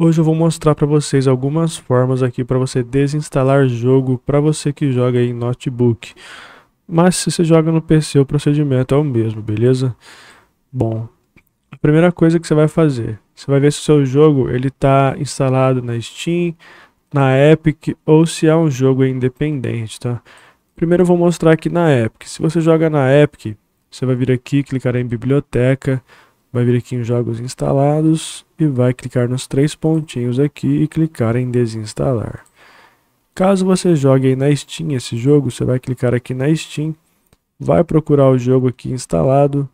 Hoje eu vou mostrar para vocês algumas formas aqui para você desinstalar jogo para você que joga em notebook. Mas se você joga no PC o procedimento é o mesmo, beleza? Bom, a primeira coisa que você vai fazer, você vai ver se o seu jogo ele está instalado na Steam, na Epic ou se é um jogo independente, tá? Primeiro eu vou mostrar aqui na Epic. Se você joga na Epic, você vai vir aqui, clicar em biblioteca, Vai vir aqui em jogos instalados e vai clicar nos três pontinhos aqui e clicar em desinstalar. Caso você jogue na Steam esse jogo, você vai clicar aqui na Steam, vai procurar o jogo aqui instalado,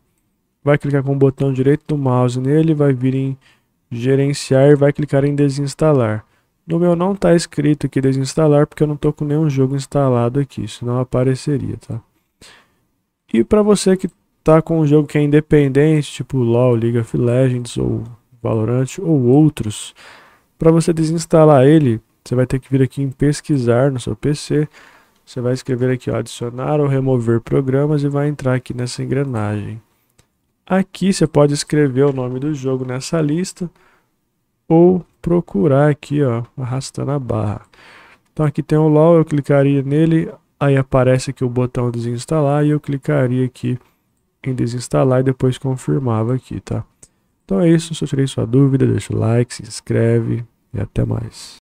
vai clicar com o botão direito do mouse nele, vai vir em gerenciar e vai clicar em desinstalar. No meu não está escrito aqui desinstalar porque eu não estou com nenhum jogo instalado aqui, senão apareceria, tá? E para você que tá com um jogo que é independente, tipo LoL, League of Legends ou Valorant ou outros, para você desinstalar ele, você vai ter que vir aqui em pesquisar no seu PC. Você vai escrever aqui ó, adicionar ou remover programas e vai entrar aqui nessa engrenagem. Aqui você pode escrever o nome do jogo nessa lista ou procurar aqui, ó, arrastando a barra. Então aqui tem o LoL, eu clicaria nele, aí aparece aqui o botão desinstalar e eu clicaria aqui em desinstalar e depois confirmava aqui, tá? Então é isso, se eu tirei sua dúvida, deixa o like, se inscreve e até mais.